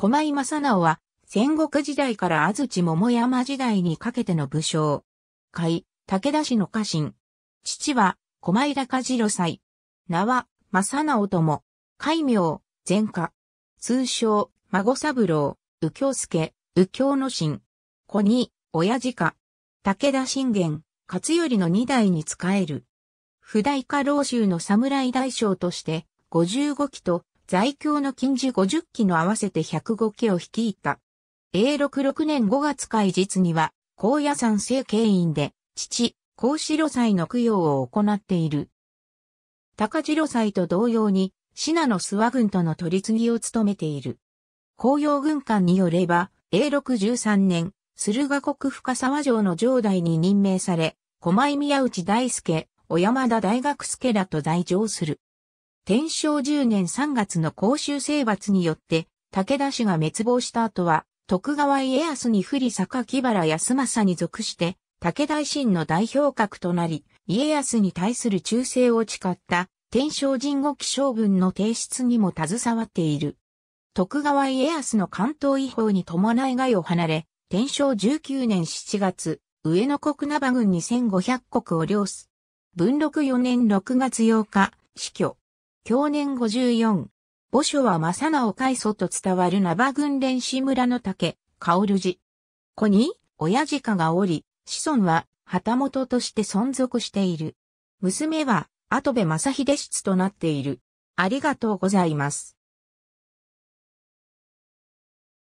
駒井正直は、戦国時代から安土桃山時代にかけての武将。甲斐、武田氏の家臣。父は、駒井高次郎祭。名は、正直とも。海名、前科。通称、孫三郎、右京介、右京の神。子に、親父家。武田信玄、勝頼の二代に仕える。不代家老衆の侍大将として、55期と在京の近似50機の合わせて105機を率いた。永禄6年5月開日には、高野山政経院で、父、高城祭の供養を行っている。高城祭と同様に、信濃諏訪軍との取り次ぎを務めている。紅葉軍艦によれば、永禄13年、駿河国深沢城の城代に任命され、狛井宮内大輔、小山田大学助らと在城する。天正10年3月の公衆征伐によって、武田氏が滅亡した後は、徳川家康に不利木原康政に属して、武田維新の代表格となり、家康に対する忠誠を誓った天正神後期将軍の提出にも携わっている。徳川家康の関東違法に伴い害を離れ、天正19年7月、上野国名馬郡に1500を領す。文禄4年6月8日、死去。享年54。墓所は正直開祖と伝わる場軍連志村の竹、薫寺。子に、親父がおり、子孫は、旗本として存続している。娘は、後部正秀室となっている。ありがとうございます。